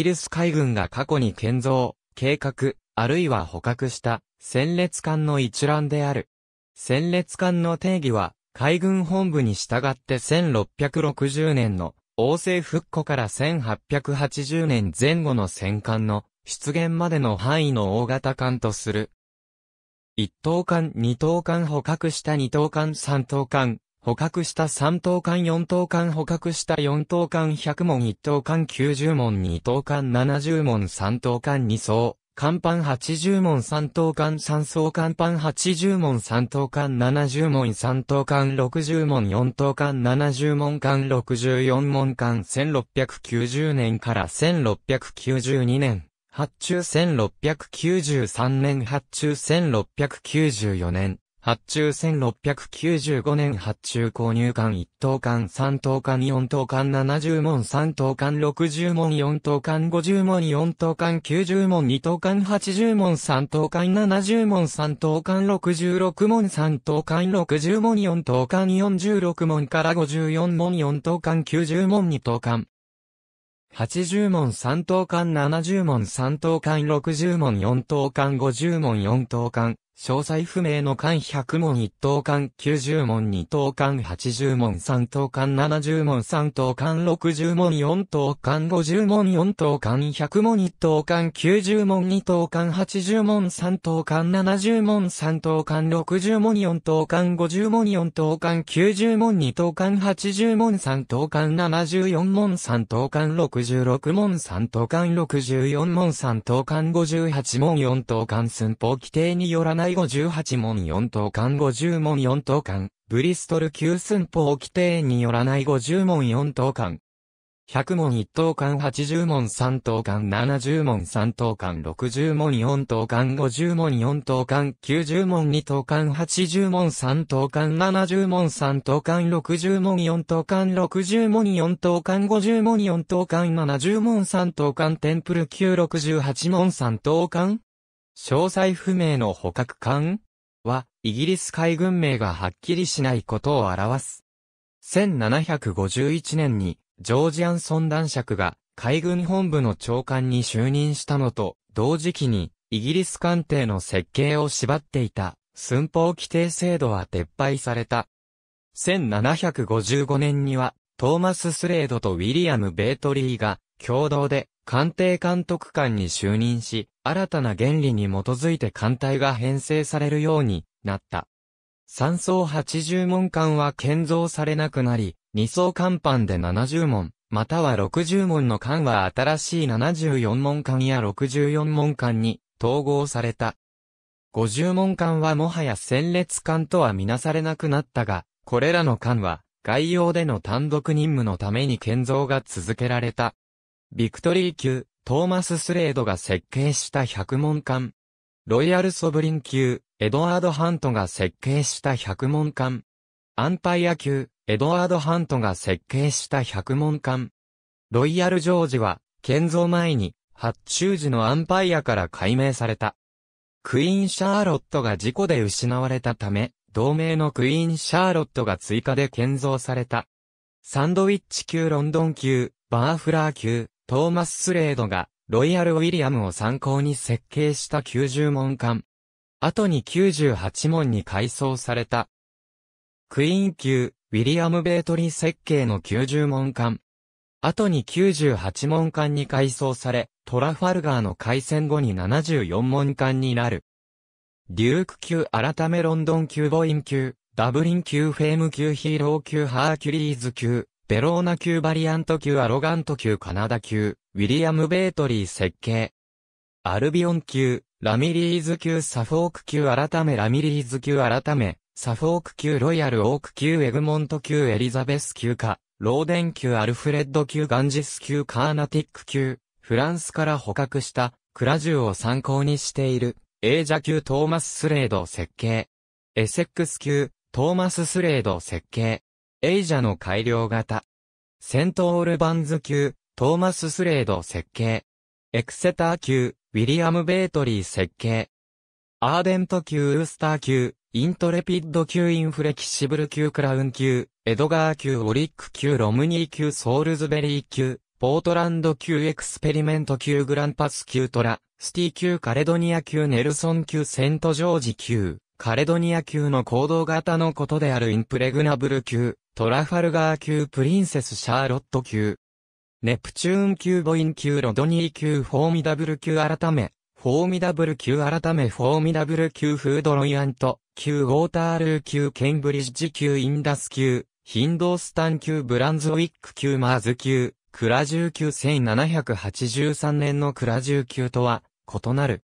イギリス海軍が過去に建造、計画、あるいは捕獲した戦列艦の一覧である。戦列艦の定義は、海軍本部に従って1660年の王政復古から1880年前後の戦艦の出現までの範囲の大型艦とする。1等艦、2等艦捕獲した2等艦、3等艦、捕獲した3等間4等間捕獲した4等間100問1等間90問2等間70問3等間2層。乾板80問3等間3層乾板80問3等間70問3等間60問4等間70問間64問間1690年から1692年発注1693年発注1694年発注1695年発注購入艦1等艦3等艦4等艦70問3等艦60問4等艦50問4等艦90問2等艦80問3等艦70問3等艦66問3等艦60問4等艦46問から54問4等艦90問2等艦80問3等艦70問3等艦60問4等艦50問4等艦詳細不明の巻100問1等間、90問2等間、80問3等間、70問3等間、60問4等間、50問4等巻100問1等間、90問2等間、80問3等間、70問3等間、60問4等間、50問4等間、90問2等間、80問3等間、74問3等間、66問3等間、64問3等間、58問4等巻寸法規定によらない第58問4等間50問4等間、ブリストル級寸法規定によらない50問4等間。100問1等間80問3等間70問3等間60問4等間50問4等間90問2等間80問3等間70問3等間60問4等間60問4等間50問4等間70問3等間テンプル968問3等間詳細不明の捕獲艦は、イギリス海軍名がはっきりしないことを表す。1751年に、ジョージ・アンソン男爵が海軍本部の長官に就任したのと、同時期に、イギリス艦艇の設計を縛っていた、寸法規定制度は撤廃された。1755年には、トーマス・スレードとウィリアム・ベートリーが、共同で、官邸監督官に就任し、新たな原理に基づいて艦隊が編成されるようになった。3層80門艦は建造されなくなり、2層艦板で70門、または60門の艦は新しい74門艦や64門艦に統合された。50門艦はもはや戦列艦とはみなされなくなったが、これらの艦は、外洋での単独任務のために建造が続けられた。ビクトリー級、トーマス・スレードが設計した百門艦。ロイヤル・ソブリン級、エドワード・ハントが設計した百門艦。アンパイア級、エドワード・ハントが設計した百門艦。ロイヤル・ジョージは、建造前に、発注時のアンパイアから解明された。クイーン・シャーロットが事故で失われたため、同盟のクイーン・シャーロットが追加で建造された。サンドウィッチ級ロンドン級、バーフラー級、トーマス・スレードが、ロイヤル・ウィリアムを参考に設計した90問艦。後に98問に改装された。クイーン級、ウィリアム・ベートリー設計の90問艦。後に98問艦に改装され、トラファルガーの開戦後に74問艦になる。デューク級改めロンドン級ボイン級、ダブリン級フェーム級ヒーロー級ハーキュリーズ級、ベローナ級バリアント級アロガント級カナダ級、ウィリアム・ベートリー設計。アルビオン級、ラミリーズ級サフォーク級改めラミリーズ級改め、サフォーク級ロイヤルオーク級エグモント級エリザベス級か、ローデン級アルフレッド級ガンジス級カーナティック級、フランスから捕獲したクラジュを参考にしている、エージャ級トーマス・スレード設計。エセックス級、トーマス・スレード設計。エイジャの改良型。セントオールバンズ級、トーマス・スレード設計。エクセター級、ウィリアム・ベートリー設計。アーデント級ウースター級、イントレピッド級インフレキシブル級クラウン級、エドガー級オリック級ロムニー級ソールズベリー級、ポートランド級エクスペリメント級グランパス級トラ、スティ級カレドニア級ネルソン級セントジョージ級、カレドニア級の行動型のことであるインプレグナブル級、トラファルガー級プリンセスシャーロット級。ネプチューン級ボイン級ロドニー級フォーミダブル級改め、フォーミダブル級改めフォーミダブル級フードロイアント、級ウォータールー級ケンブリッジ級インダス級、ヒンドースタン級ブランズウィック級マーズ級、クラ19級1783年のクラ19級とは異なる。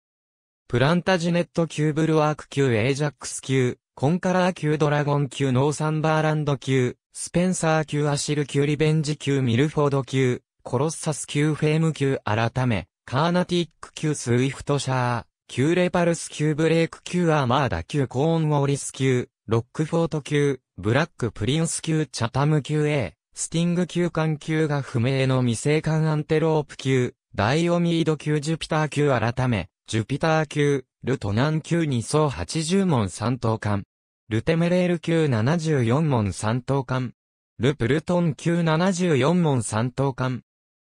プランタジネット級ブルワーク級エージャックス級、コンカラー級ドラゴン級ノーサンバーランド級、スペンサー級アシル級リベンジ級ミルフォード級、コロッサス級フェーム級改め、カーナティック級スウィフトシャー、級レパルス級ブレイク級アーマーダ級コーンウォーリス級、ロックフォート級、ブラックプリンス級チャタム級 A、スティング級艦級が不明の未生艦アンテロープ級、ダイオミード級ジュピター級改め、ジュピター級、ルトナン級2層80門3等艦、ルテメレール級74門3等艦。ルプルトン級74門3等艦。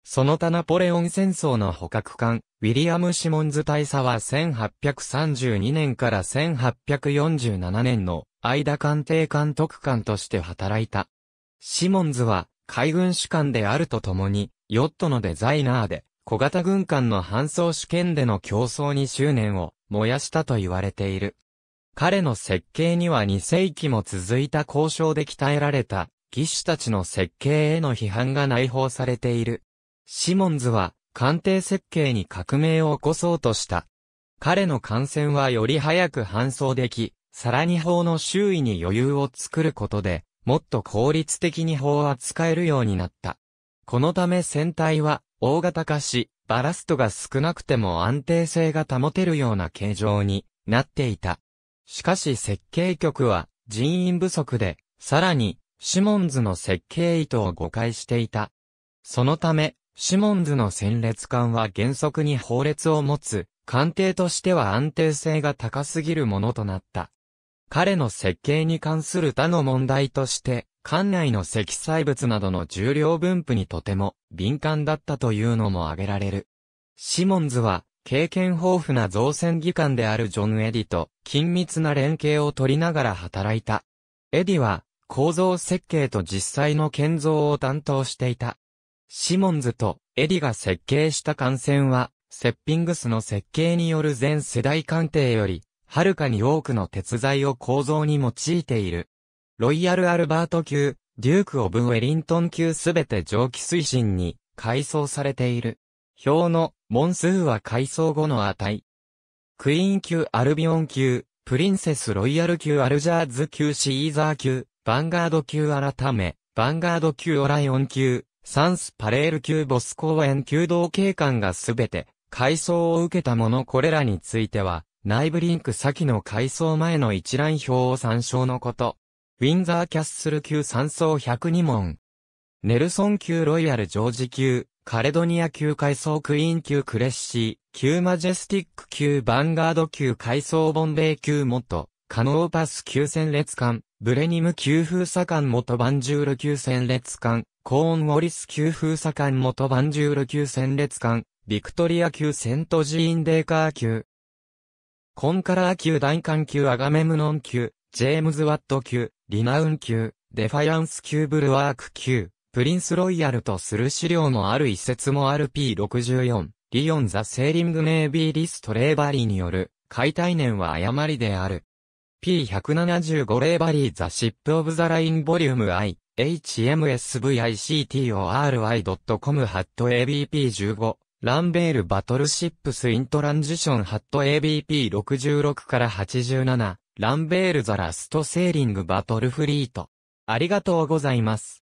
その他ナポレオン戦争の捕獲艦、ウィリアム・シモンズ大佐は1832年から1847年の間艦艇艦督艦として働いた。シモンズは海軍主官であるとともに、ヨットのデザイナーで、小型軍艦の搬送試験での競争に執念を燃やしたと言われている。彼の設計には2世紀も続いた交渉で鍛えられた、技師たちの設計への批判が内包されている。シモンズは、官邸設計に革命を起こそうとした。彼の感染はより早く搬送でき、さらに法の周囲に余裕を作ることで、もっと効率的に法は使えるようになった。このため船体は大型化し、バラストが少なくても安定性が保てるような形状になっていた。しかし設計局は人員不足で、さらに、シモンズの設計意図を誤解していた。そのため、シモンズの戦列艦は原則に法列を持つ、艦艇としては安定性が高すぎるものとなった。彼の設計に関する他の問題として、艦内の積載物などの重量分布にとても敏感だったというのも挙げられる。シモンズは経験豊富な造船技官であるジョン・エディと緊密な連携を取りながら働いた。エディは構造設計と実際の建造を担当していた。シモンズとエディが設計した艦船は、セッピングスの設計による全世代鑑定より、はるかに多くの鉄材を構造に用いている。ロイヤル・アルバート級、デューク・オブ・ウェリントン級すべて蒸気推進に改装されている。表のモンスーは改装後の値。クイーン級アルビオン級、プリンセスロイヤル級アルジャーズ級シーザー級、ヴァンガード級改め、ヴァンガード級オライオン級、サンスパレール級ボス公園級同警官がすべて、改装を受けたものこれらについては、内部リンク先の改装前の一覧表を参照のこと。ウィンザーキャッスル級3層102問。ネルソン級ロイヤルジョージ級、カレドニア級階層クイーン級クレッシー、級マジェスティック級バンガード級階層ボンベイ級元、カノーパス級戦列艦、ブレニム級封鎖艦元バンジュール級戦列艦、コーンウォリス級封鎖艦元バンジュール級戦列艦、ビクトリア級セントジーンデーカー級、コンカラー級弾艦級アガメムノン級、ジェームズ・ワット級、リナウン級、デファイアンス級ブルワーク級。プリンスロイヤルとする資料のある一説もある p 6 4リオン・ザ・セーリング・ネイビー・リスト・レーバリーによる、解体年は誤りである。P175 レーバリー・ザ・シップ・オブ・ザ・ライン・ボリューム I、h m s v i c o r i c o m ハット ABP15、ランベール・バトルシップス・イントランジションハット ABP66 から87、ランベール・ザ・ラスト・セーリング・バトル・フリート。ありがとうございます。